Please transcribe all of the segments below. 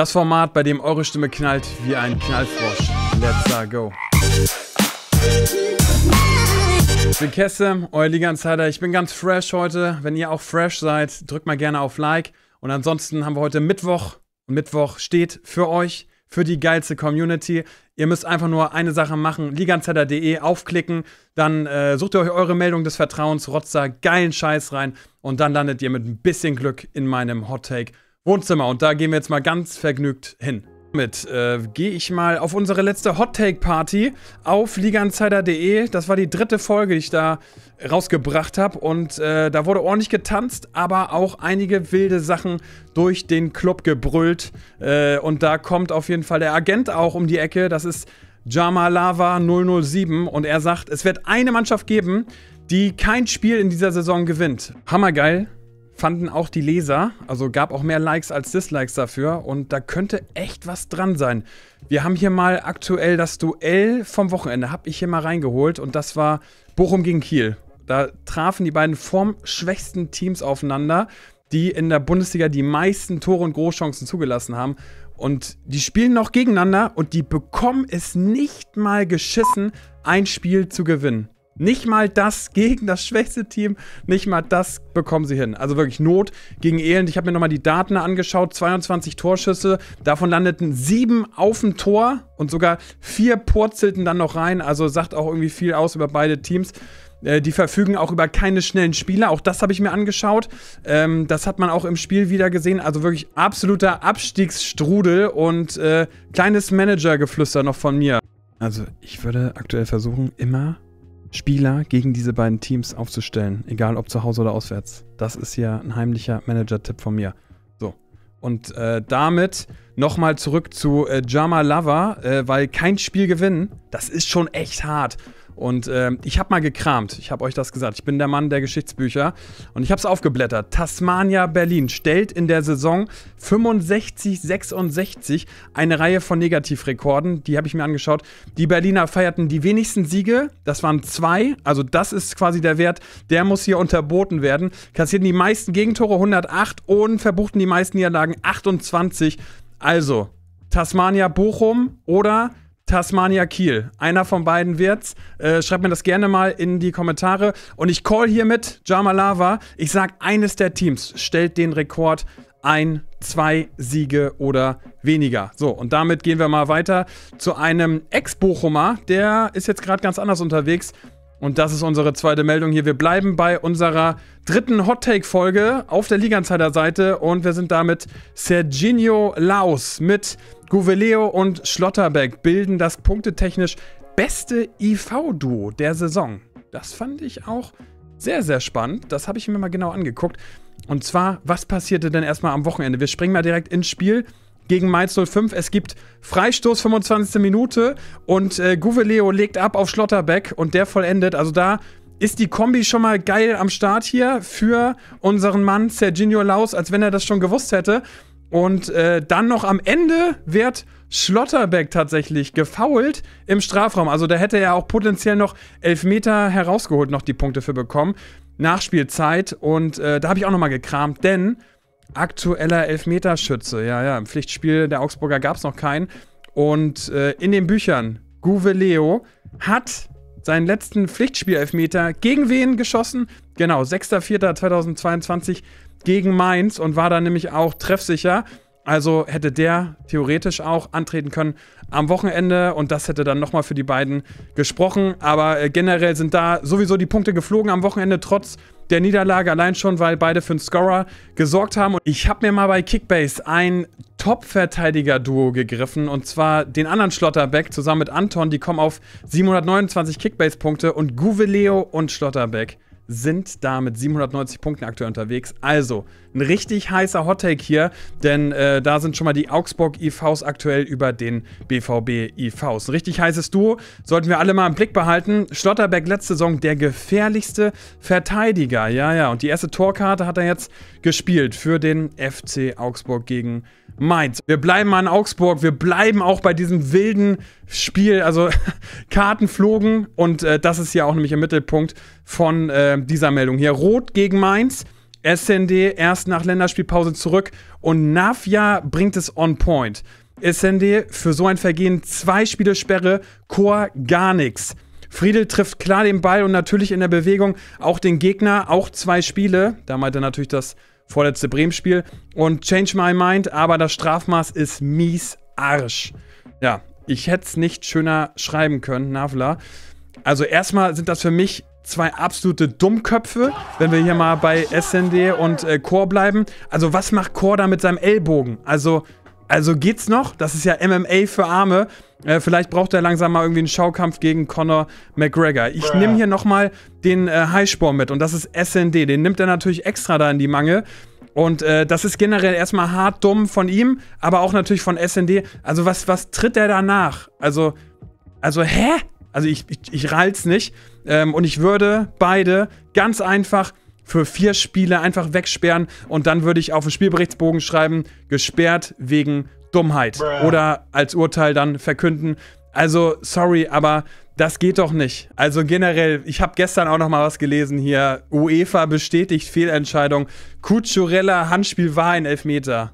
Das Format, bei dem eure Stimme knallt wie ein Knallfrosch. Let's go. Ich bin Kesse, euer Liga Insider. Ich bin ganz fresh heute. Wenn ihr auch fresh seid, drückt mal gerne auf Like. Und ansonsten haben wir heute Mittwoch. Und Mittwoch steht für euch, für die geilste Community. Ihr müsst einfach nur eine Sache machen: liganzetter.de aufklicken, dann äh, sucht ihr euch eure Meldung des Vertrauens, rotzt da geilen Scheiß rein und dann landet ihr mit ein bisschen Glück in meinem Hot Take Wohnzimmer. Und da gehen wir jetzt mal ganz vergnügt hin. Damit äh, gehe ich mal auf unsere letzte Hot Take Party auf liganzeider.de. Das war die dritte Folge, die ich da rausgebracht habe. Und äh, da wurde ordentlich getanzt, aber auch einige wilde Sachen durch den Club gebrüllt. Äh, und da kommt auf jeden Fall der Agent auch um die Ecke. Das ist Jamalava 007. Und er sagt, es wird eine Mannschaft geben, die kein Spiel in dieser Saison gewinnt. Hammergeil fanden auch die Leser, also gab auch mehr Likes als Dislikes dafür und da könnte echt was dran sein. Wir haben hier mal aktuell das Duell vom Wochenende, habe ich hier mal reingeholt und das war Bochum gegen Kiel. Da trafen die beiden schwächsten Teams aufeinander, die in der Bundesliga die meisten Tore und Großchancen zugelassen haben. Und die spielen noch gegeneinander und die bekommen es nicht mal geschissen, ein Spiel zu gewinnen. Nicht mal das gegen das schwächste Team, nicht mal das bekommen sie hin. Also wirklich Not gegen Elend. Ich habe mir nochmal die Daten angeschaut. 22 Torschüsse, davon landeten sieben auf dem Tor und sogar vier purzelten dann noch rein. Also sagt auch irgendwie viel aus über beide Teams. Äh, die verfügen auch über keine schnellen Spieler. Auch das habe ich mir angeschaut. Ähm, das hat man auch im Spiel wieder gesehen. Also wirklich absoluter Abstiegsstrudel und äh, kleines Managergeflüster noch von mir. Also ich würde aktuell versuchen, immer Spieler gegen diese beiden Teams aufzustellen, egal ob zu Hause oder auswärts. Das ist ja ein heimlicher Manager-Tipp von mir. So. Und äh, damit nochmal zurück zu äh, Jama Lava, äh, weil kein Spiel gewinnen, das ist schon echt hart. Und äh, ich habe mal gekramt. Ich habe euch das gesagt. Ich bin der Mann der Geschichtsbücher. Und ich habe es aufgeblättert. Tasmania Berlin stellt in der Saison 65, 66 eine Reihe von Negativrekorden. Die habe ich mir angeschaut. Die Berliner feierten die wenigsten Siege. Das waren zwei. Also das ist quasi der Wert. Der muss hier unterboten werden. Kassierten die meisten Gegentore 108 und verbuchten die meisten Niederlagen 28. Also Tasmania Bochum oder Tasmania Kiel. Einer von beiden wird's. Äh, schreibt mir das gerne mal in die Kommentare. Und ich call hiermit Jamalava. Ich sag, eines der Teams stellt den Rekord ein, zwei Siege oder weniger. So, und damit gehen wir mal weiter zu einem Ex-Bochumer. Der ist jetzt gerade ganz anders unterwegs. Und das ist unsere zweite Meldung hier. Wir bleiben bei unserer dritten Hot Take Folge auf der Liga Insider Seite und wir sind damit Serginho Laus mit Guveleo und Schlotterbeck bilden das punktetechnisch beste IV-Duo der Saison. Das fand ich auch sehr, sehr spannend. Das habe ich mir mal genau angeguckt. Und zwar, was passierte denn erstmal am Wochenende? Wir springen mal direkt ins Spiel gegen Mainz 05. Es gibt Freistoß 25. Minute und äh, Guve Leo legt ab auf Schlotterbeck und der vollendet. Also da ist die Kombi schon mal geil am Start hier für unseren Mann Serginho Laus, als wenn er das schon gewusst hätte. Und äh, dann noch am Ende wird Schlotterbeck tatsächlich gefoult im Strafraum. Also da hätte er auch potenziell noch Elfmeter herausgeholt, noch die Punkte für bekommen. Nachspielzeit. Und äh, da habe ich auch nochmal gekramt, denn Aktueller Elfmeterschütze, ja, ja. Im Pflichtspiel der Augsburger gab es noch keinen. Und äh, in den Büchern, Guve Leo hat seinen letzten Pflichtspiel-Elfmeter gegen wen geschossen? Genau, 6.4.2022 gegen Mainz und war da nämlich auch treffsicher. Also hätte der theoretisch auch antreten können am Wochenende und das hätte dann nochmal für die beiden gesprochen. Aber äh, generell sind da sowieso die Punkte geflogen am Wochenende, trotz der Niederlage, allein schon, weil beide für einen Scorer gesorgt haben. Und ich habe mir mal bei Kickbase ein Top-Verteidiger-Duo gegriffen und zwar den anderen Schlotterbeck zusammen mit Anton. Die kommen auf 729 Kickbase-Punkte und Guveleo und Schlotterbeck sind da mit 790 Punkten aktuell unterwegs. Also, ein richtig heißer Hottake hier, denn äh, da sind schon mal die Augsburg IVs aktuell über den BVB IVs. Ein richtig heißes Duo, sollten wir alle mal im Blick behalten. Schlotterberg letzte Saison der gefährlichste Verteidiger. Ja, ja, und die erste Torkarte hat er jetzt gespielt für den FC Augsburg gegen Mainz. Wir bleiben an Augsburg, wir bleiben auch bei diesem wilden Spiel. Also Karten flogen und äh, das ist ja auch nämlich im Mittelpunkt von äh, dieser Meldung hier. Rot gegen Mainz, SND erst nach Länderspielpause zurück und Navia bringt es on point. SND für so ein Vergehen zwei Spiele Sperre, Chor gar nichts. Friedel trifft klar den Ball und natürlich in der Bewegung auch den Gegner, auch zwei Spiele. Da meint er natürlich das vorletzte Bremen-Spiel. Und Change My Mind, aber das Strafmaß ist mies Arsch. Ja, ich hätte es nicht schöner schreiben können, Navla. Also erstmal sind das für mich zwei absolute Dummköpfe, wenn wir hier mal bei SND und äh, Core bleiben. Also was macht Chor da mit seinem Ellbogen? Also also geht's noch? Das ist ja MMA für Arme. Äh, vielleicht braucht er langsam mal irgendwie einen Schaukampf gegen Conor McGregor. Ich nehme hier nochmal den äh, Highspor mit und das ist SND. Den nimmt er natürlich extra da in die Mangel. Und äh, das ist generell erstmal hart dumm von ihm, aber auch natürlich von SND. Also was, was tritt er danach? Also, also hä? Also ich, ich, ich rall's nicht. Ähm, und ich würde beide ganz einfach für vier Spiele einfach wegsperren und dann würde ich auf den Spielberichtsbogen schreiben, gesperrt wegen Dummheit. Bruh. Oder als Urteil dann verkünden. Also, sorry, aber das geht doch nicht. Also generell, ich habe gestern auch noch mal was gelesen hier. UEFA bestätigt Fehlentscheidung. Cucurella Handspiel war ein Elfmeter.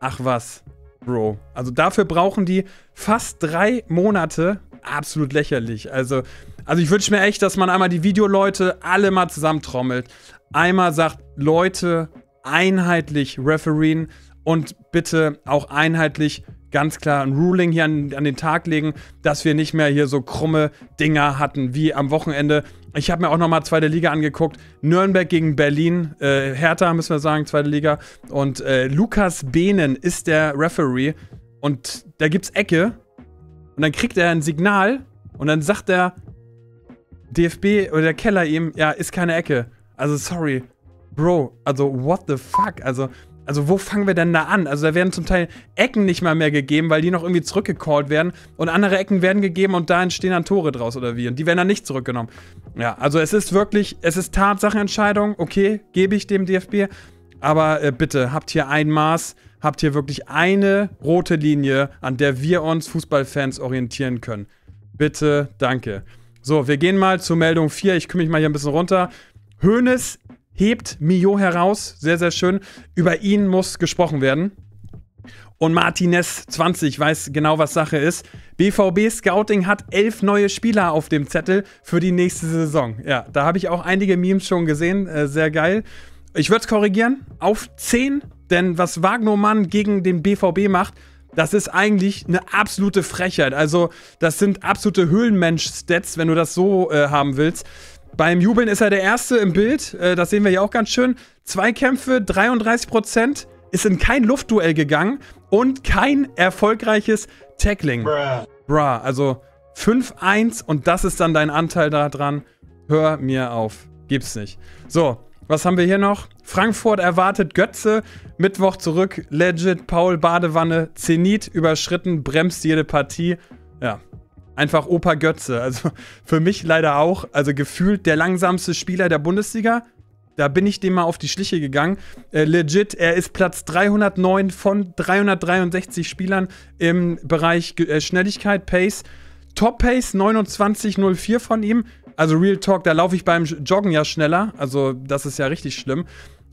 Ach was, Bro. Also dafür brauchen die fast drei Monate, absolut lächerlich. Also, also ich wünsche mir echt, dass man einmal die Videoleute alle mal zusammentrommelt. Einmal sagt, Leute, einheitlich refereen und bitte auch einheitlich ganz klar ein Ruling hier an, an, den Tag legen, dass wir nicht mehr hier so krumme Dinger hatten wie am Wochenende. Ich habe mir auch nochmal zweite Liga angeguckt. Nürnberg gegen Berlin, äh, Hertha müssen wir sagen, zweite Liga. Und äh, Lukas Behnen ist der Referee. Und da gibt's Ecke und dann kriegt er ein Signal und dann sagt der DFB oder der Keller ihm, ja, ist keine Ecke. Also sorry, Bro, also what the fuck? Also, also wo fangen wir denn da an? Also da werden zum Teil Ecken nicht mal mehr gegeben, weil die noch irgendwie zurückgecallt werden und andere Ecken werden gegeben und da entstehen dann Tore draus oder wie und die werden dann nicht zurückgenommen. Ja, also es ist wirklich, es ist Tatsachenentscheidung, okay, gebe ich dem DFB, aber äh, bitte habt hier ein Maß, habt hier wirklich eine rote Linie, an der wir uns Fußballfans orientieren können. Bitte, danke. So, wir gehen mal zur Meldung 4. Ich kümmere mich mal hier ein bisschen runter. Hoeneß hebt Mio heraus. Sehr, sehr schön. Über ihn muss gesprochen werden. Und Martinez 20 weiß genau, was Sache ist. BVB Scouting hat elf neue Spieler auf dem Zettel für die nächste Saison. Ja, da habe ich auch einige Memes schon gesehen. Äh, sehr geil. Ich würde es korrigieren auf 10 denn was Wagnermann gegen den BVB macht, das ist eigentlich eine absolute Frechheit. Also, das sind absolute Höhlenmensch-Stats, wenn du das so äh, haben willst. Beim Jubeln ist er der Erste im Bild. Äh, das sehen wir hier auch ganz schön. Zwei Kämpfe, 33%, ist in kein Luftduell gegangen und kein erfolgreiches Tackling. Bra. Bra. Also 5-1 und das ist dann dein Anteil daran. Hör mir auf. Gibt's nicht. So, was haben wir hier noch? Frankfurt erwartet Götze. Mittwoch zurück. Legit. Paul Badewanne. Zenit überschritten. Bremst jede Partie. Ja. Einfach Opa Götze. Also für mich leider auch. Also gefühlt der langsamste Spieler der Bundesliga. Da bin ich dem mal auf die Schliche gegangen. Äh, legit, er ist Platz 309 von 363 Spielern im Bereich Ge äh, Schnelligkeit, Pace. Top Pace 29,04 von ihm. Also Real Talk, da laufe ich beim Joggen ja schneller. Also das ist ja richtig schlimm.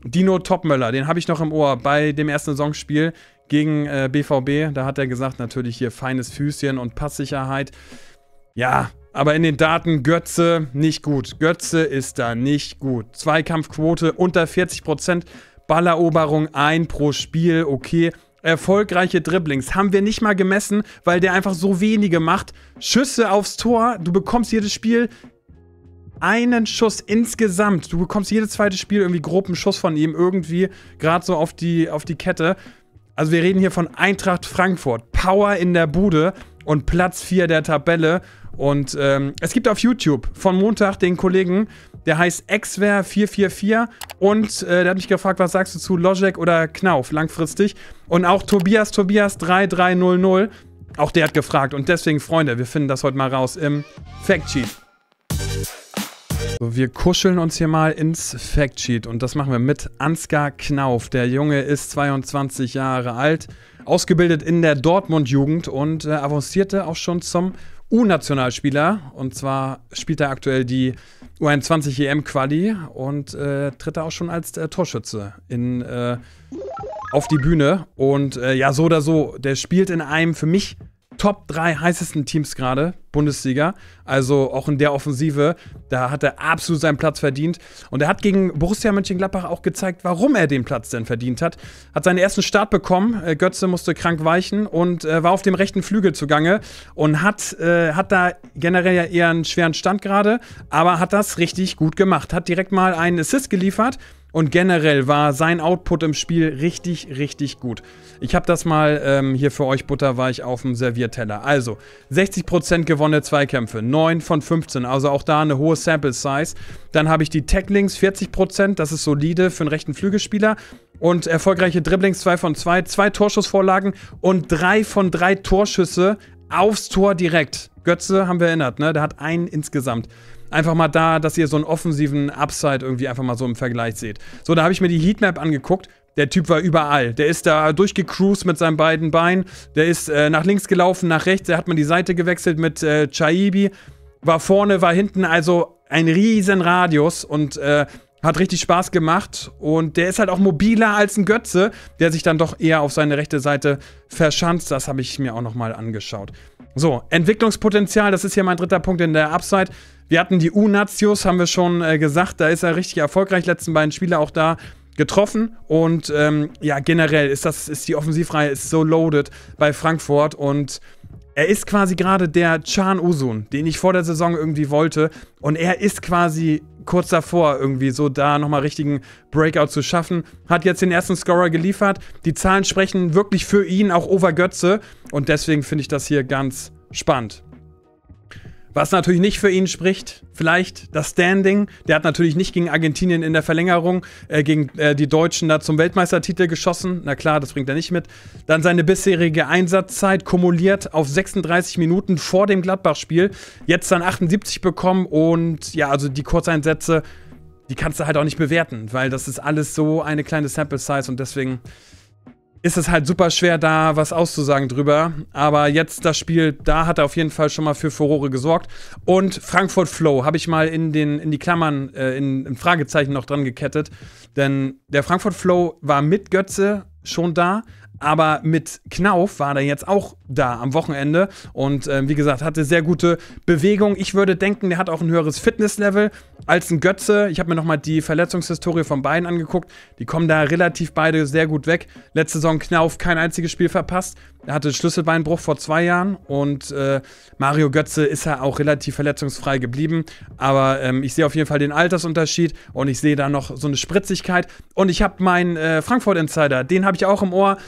Dino Topmöller, den habe ich noch im Ohr bei dem ersten Saisonspiel gegen äh, BVB. Da hat er gesagt, natürlich hier feines Füßchen und Passsicherheit. Ja, aber in den Daten Götze nicht gut. Götze ist da nicht gut. Zweikampfquote unter 40%, Balleroberung ein pro Spiel, okay. Erfolgreiche Dribblings haben wir nicht mal gemessen, weil der einfach so wenige macht. Schüsse aufs Tor, du bekommst jedes Spiel einen Schuss insgesamt. Du bekommst jedes zweite Spiel irgendwie grob einen Schuss von ihm irgendwie, gerade so auf die, auf die Kette. Also wir reden hier von Eintracht Frankfurt. Power in der Bude und Platz 4 der Tabelle. Und ähm, es gibt auf YouTube von Montag den Kollegen, der heißt Exwer444 und äh, der hat mich gefragt, was sagst du zu Logic oder Knauf langfristig? Und auch Tobias Tobias 3300, auch der hat gefragt. Und deswegen, Freunde, wir finden das heute mal raus im Factsheet wir kuscheln uns hier mal ins Factsheet und das machen wir mit Ansgar Knauf. Der Junge ist 22 Jahre alt, ausgebildet in der Dortmund-Jugend und äh, avancierte auch schon zum U-Nationalspieler. Und zwar spielt er aktuell die U21 EM-Quali e und äh, tritt da auch schon als äh, Torschütze in, äh, auf die Bühne. Und äh, ja, so oder so, der spielt in einem für mich Top 3 heißesten Teams gerade, Bundesliga. Also auch in der Offensive, da hat er absolut seinen Platz verdient. Und er hat gegen Borussia Mönchengladbach auch gezeigt, warum er den Platz denn verdient hat. Hat seinen ersten Start bekommen, äh, Götze musste krank weichen und äh, war auf dem rechten Flügel zugange und hat, äh, hat da generell ja eher einen schweren Stand gerade, aber hat das richtig gut gemacht. Hat direkt mal einen Assist geliefert und generell war sein Output im Spiel richtig, richtig gut. Ich habe das mal ähm, hier für euch butterweich auf dem Servierteller. Also, 60% gewonnene Zweikämpfe, 9 von 15, also auch da eine hohe Sample Size. Dann habe ich die Tacklings 40%, das ist solide für einen rechten Flügelspieler. Und erfolgreiche Dribblings 2 von 2, 2 Torschussvorlagen und 3 von 3 Torschüsse aufs Tor direkt. Götze haben wir erinnert, ne? Der hat einen insgesamt. Einfach mal da, dass ihr so einen offensiven Upside irgendwie einfach mal so im Vergleich seht. So, da habe ich mir die Heatmap angeguckt. Der Typ war überall. Der ist da durchgecruised mit seinen beiden Beinen. Der ist äh, nach links gelaufen, nach rechts. Der hat man die Seite gewechselt mit äh, Chaibi. War vorne, war hinten. Also ein riesen Radius und äh, hat richtig Spaß gemacht. Und der ist halt auch mobiler als ein Götze, der sich dann doch eher auf seine rechte Seite verschanzt. Das habe ich mir auch nochmal angeschaut. So, Entwicklungspotenzial, das ist hier mein dritter Punkt in der Upside. Wir hatten die Unatius, haben wir schon äh, gesagt, da ist er richtig erfolgreich, letzten beiden Spiele auch da getroffen und ähm, ja generell ist das ist die Offensivreihe ist so loaded bei Frankfurt und er ist quasi gerade der Chan Usun, den ich vor der Saison irgendwie wollte. Und er ist quasi kurz davor, irgendwie so da nochmal richtigen Breakout zu schaffen. Hat jetzt den ersten Scorer geliefert. Die Zahlen sprechen wirklich für ihn, auch over Götze. Und deswegen finde ich das hier ganz spannend. Was natürlich nicht für ihn spricht, vielleicht das Standing. Der hat natürlich nicht gegen Argentinien in der Verlängerung, äh, gegen äh, die Deutschen da zum Weltmeistertitel geschossen. Na klar, das bringt er nicht mit. Dann seine bisherige Einsatzzeit kumuliert auf 36 Minuten vor dem Gladbach-Spiel. Jetzt dann 78 bekommen und ja, also die Kurzeinsätze, die kannst du halt auch nicht bewerten, weil das ist alles so eine kleine Sample-Size und deswegen ist es halt super schwer, da was auszusagen drüber. Aber jetzt das Spiel, da hat er auf jeden Fall schon mal für Furore gesorgt. Und Frankfurt Flow habe ich mal in, den, in die Klammern, äh, in, in, Fragezeichen noch dran gekettet. Denn der Frankfurt Flow war mit Götze schon da. Aber mit Knauf war er jetzt auch da am Wochenende und äh, wie gesagt, hatte sehr gute Bewegung. Ich würde denken, der hat auch ein höheres Fitnesslevel als ein Götze. Ich habe mir nochmal die Verletzungshistorie von beiden angeguckt. Die kommen da relativ beide sehr gut weg. Letzte Saison Knauf kein einziges Spiel verpasst. Er hatte Schlüsselbeinbruch vor zwei Jahren und äh, Mario Götze ist ja auch relativ verletzungsfrei geblieben. Aber ähm, ich sehe auf jeden Fall den Altersunterschied und ich sehe da noch so eine Spritzigkeit. Und ich habe meinen äh, Frankfurt Insider, den habe ich auch im Ohr.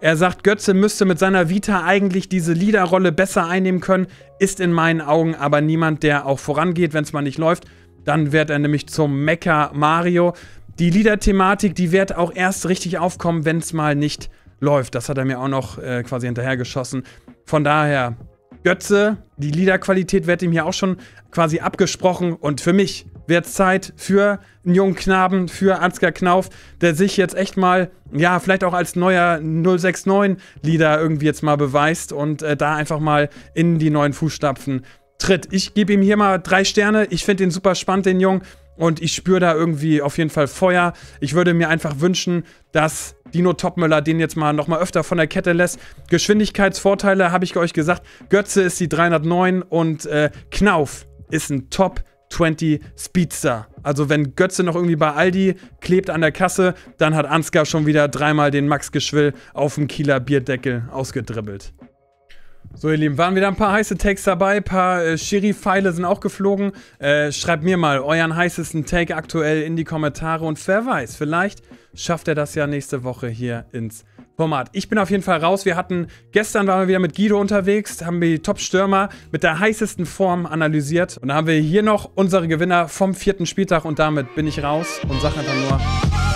Er sagt, Götze müsste mit seiner Vita eigentlich diese Leaderrolle besser einnehmen können, ist in meinen Augen aber niemand, der auch vorangeht, wenn es mal nicht läuft. Dann wird er nämlich zum Mecker Mario. Die Leader-Thematik, die wird auch erst richtig aufkommen, wenn es mal nicht läuft. Das hat er mir auch noch äh, quasi hinterhergeschossen. Von daher, Götze, die Leader-Qualität wird ihm hier auch schon quasi abgesprochen. Und für mich wird es Zeit für einen jungen Knaben, für Ansgar Knauf, der sich jetzt echt mal, ja, vielleicht auch als neuer 069-Leader irgendwie jetzt mal beweist und äh, da einfach mal in die neuen Fußstapfen tritt. Ich gebe ihm hier mal drei Sterne. Ich finde den super spannend, den Jungen. Und ich spüre da irgendwie auf jeden Fall Feuer. Ich würde mir einfach wünschen, dass Dino Topmüller den jetzt mal nochmal öfter von der Kette lässt. Geschwindigkeitsvorteile habe ich euch gesagt. Götze ist die 309 und äh, Knauf ist ein Top 20 Speedster. Also wenn Götze noch irgendwie bei Aldi klebt an der Kasse, dann hat Ansgar schon wieder dreimal den Max Geschwill auf dem Kieler Bierdeckel ausgedribbelt. So ihr Lieben, waren wieder ein paar heiße Takes dabei, ein paar äh, Schiri-Pfeile sind auch geflogen. Äh, schreibt mir mal euren heißesten Take aktuell in die Kommentare und wer weiß, vielleicht schafft er das ja nächste Woche hier ins Format. Ich bin auf jeden Fall raus. Wir hatten, gestern waren wir wieder mit Guido unterwegs, haben die Top-Stürmer mit der heißesten Form analysiert. Und dann haben wir hier noch unsere Gewinner vom vierten Spieltag und damit bin ich raus und sage einfach nur...